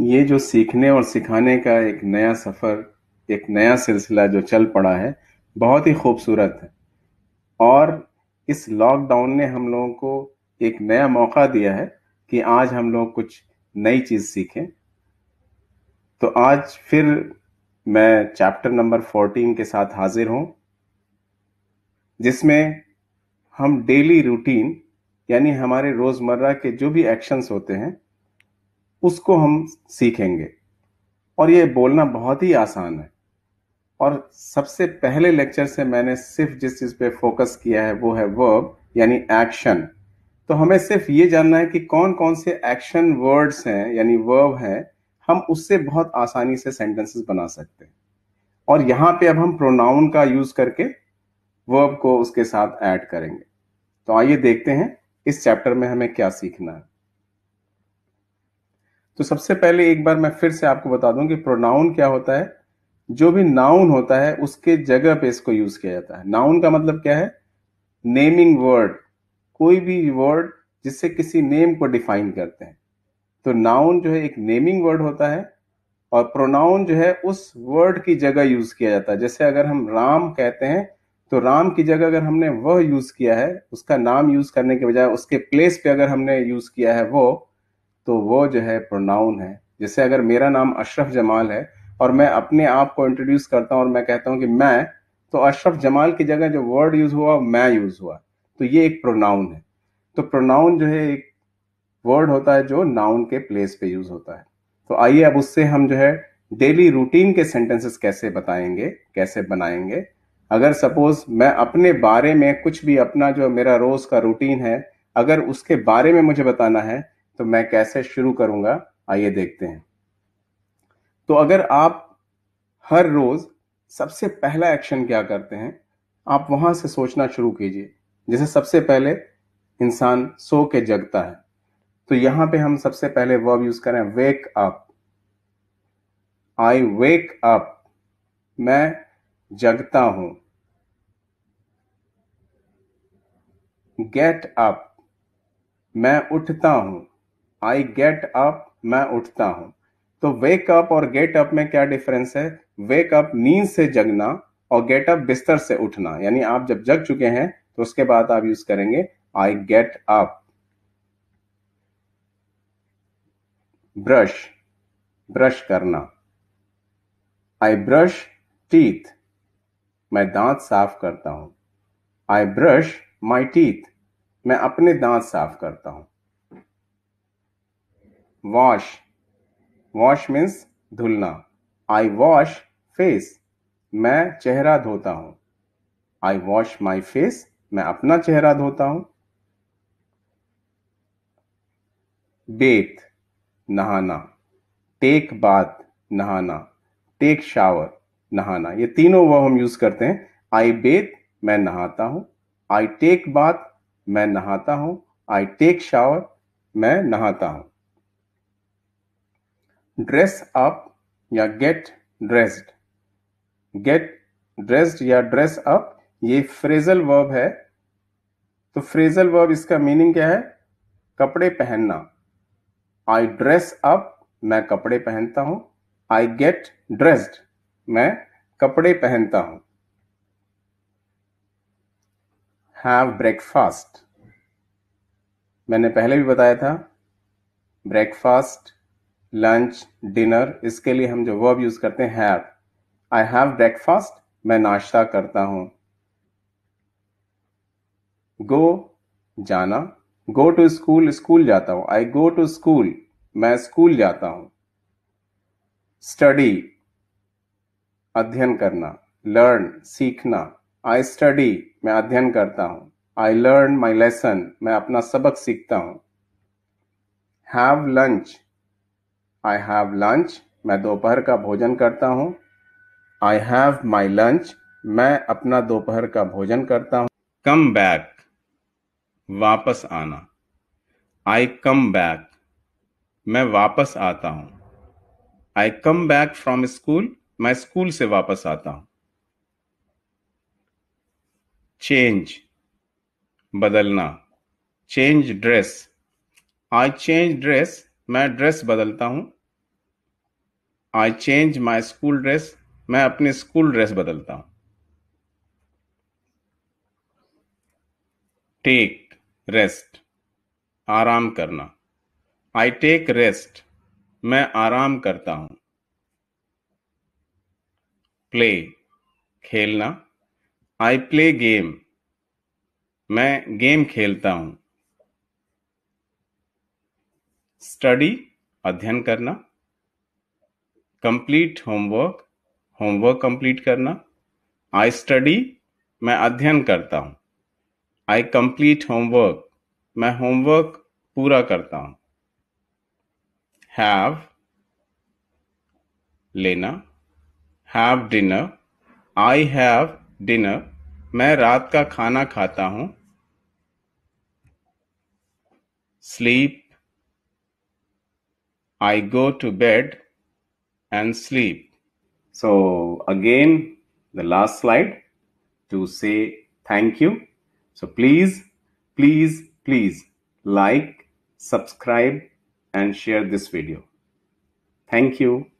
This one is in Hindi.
ये जो सीखने और सिखाने का एक नया सफ़र एक नया सिलसिला जो चल पड़ा है बहुत ही खूबसूरत है और इस लॉकडाउन ने हम लोगों को एक नया मौका दिया है कि आज हम लोग कुछ नई चीज़ सीखें तो आज फिर मैं चैप्टर नंबर 14 के साथ हाजिर हूं जिसमें हम डेली रूटीन यानी हमारे रोज़मर्रा के जो भी एक्शंस होते हैं उसको हम सीखेंगे और ये बोलना बहुत ही आसान है और सबसे पहले लेक्चर से मैंने सिर्फ जिस चीज़ पे फोकस किया है वो है वर्ब यानी एक्शन तो हमें सिर्फ ये जानना है कि कौन कौन से एक्शन वर्ड्स हैं यानी वर्ब हैं हम उससे बहुत आसानी से सेंटेंसेस बना सकते हैं और यहां पे अब हम प्रोनाउन का यूज करके वर्ब को उसके साथ ऐड करेंगे तो आइए देखते हैं इस चैप्टर में हमें क्या सीखना है तो सबसे पहले एक बार मैं फिर से आपको बता दूं कि प्रोनाउन क्या होता है जो भी नाउन होता है उसके जगह पे इसको यूज किया जाता है नाउन का मतलब क्या है नेमिंग वर्ड कोई भी वर्ड जिससे किसी नेम को डिफाइन करते हैं तो नाउन जो है एक नेमिंग वर्ड होता है और प्रोनाउन जो है उस वर्ड की जगह यूज किया जाता है जैसे अगर हम राम कहते हैं तो राम की जगह अगर हमने वह यूज किया है उसका नाम यूज करने के बजाय उसके प्लेस पे अगर हमने यूज किया है वो तो वो जो है प्रोनाउन है जैसे अगर मेरा नाम अशरफ जमाल है और मैं अपने आप को इंट्रोड्यूस करता हूं और मैं कहता हूं कि मैं तो अशरफ जमाल की जगह जो वर्ड यूज हुआ मैं यूज हुआ तो ये एक प्रोनाउन है तो प्रोनाउन जो है एक वर्ड होता है जो नाउन के प्लेस पे यूज होता है तो आइए अब उससे हम जो है डेली रूटीन के सेंटेंसेस कैसे बताएंगे कैसे बनाएंगे अगर सपोज मैं अपने बारे में कुछ भी अपना जो मेरा रोज का रूटीन है अगर उसके बारे में मुझे बताना है तो मैं कैसे शुरू करूंगा आइए देखते हैं तो अगर आप हर रोज सबसे पहला एक्शन क्या करते हैं आप वहां से सोचना शुरू कीजिए जैसे सबसे पहले इंसान सो के जगता है तो यहां पे हम सबसे पहले वर्ब यूज करें wake up I wake up मैं जगता हूं गेट अप मैं उठता हूं आई गेट अप मैं उठता हूं तो वेक अप और गेट अप में क्या डिफरेंस है वेक अप नींद से जगना और गेट अप बिस्तर से उठना यानी आप जब जग चुके हैं तो उसके बाद आप यूज करेंगे I get up brush brush करना आई ब्रश टीथ मैं दांत साफ करता हूं आई ब्रश माई टीथ मैं अपने दांत साफ करता हूं वॉश वॉश मीन्स धुलना आई वॉश फेस मैं चेहरा धोता हूं आई वॉश माई फेस मैं अपना चेहरा धोता हूं बेत नहाना टेक बात नहाना टेक शावर नहाना ये तीनों वह हम यूज करते हैं आई बेत मैं नहाता हूं आई टेक बात मैं नहाता हूं आई टेक शावर मैं नहाता हूं ड्रेस अप या गेट ड्रेस्ड गेट ड्रेस्ड या ड्रेस अप ये फ्रेजल वर्ब है तो फ्रेजल वर्ब इसका मीनिंग क्या है कपड़े पहनना आई ड्रेस अप मैं कपड़े पहनता हूं आई गेट ड्रेस्ड मैं कपड़े पहनता हूं हैव ब्रेकफास्ट मैंने पहले भी बताया था ब्रेकफास्ट लंच डिनर इसके लिए हम जो वर्ब यूज करते हैं हैव आई हैव ब्रेकफास्ट मैं नाश्ता करता हूं गो जाना गो टू स्कूल स्कूल जाता हूं आई गो टू स्कूल मैं स्कूल जाता हूं स्टडी अध्ययन करना लर्न सीखना आई स्टडी मैं अध्ययन करता हूं आई लर्न माई लेसन मैं अपना सबक सीखता हूं have lunch I have lunch मैं दोपहर का भोजन करता हूँ आई हैव माई लंच मैं अपना दोपहर का भोजन करता हूँ कम बैक वापस आना आई कम बैक मैं वापस आता हूँ I come back from school मैं स्कूल से वापस आता हूँ चेंज बदलना change dress I change dress मैं ड्रेस बदलता हूं I change my school dress मैं अपनी स्कूल ड्रेस बदलता हूं टेक रेस्ट आराम करना आई टेक रेस्ट मैं आराम करता हूं प्ले खेलना आई प्ले गेम मैं गेम खेलता हूं स्टडी अध्ययन करना कंप्लीट होमवर्क होमवर्क कंप्लीट करना आई स्टडी मैं अध्ययन करता हूं आई कंप्लीट होमवर्क मैं होमवर्क पूरा करता हूं हैव लेना have dinner I have dinner मैं रात का खाना खाता हूं sleep I go to bed and sleep. So again, the last slide to say thank you. So please, please, please like, subscribe and share this video. Thank you.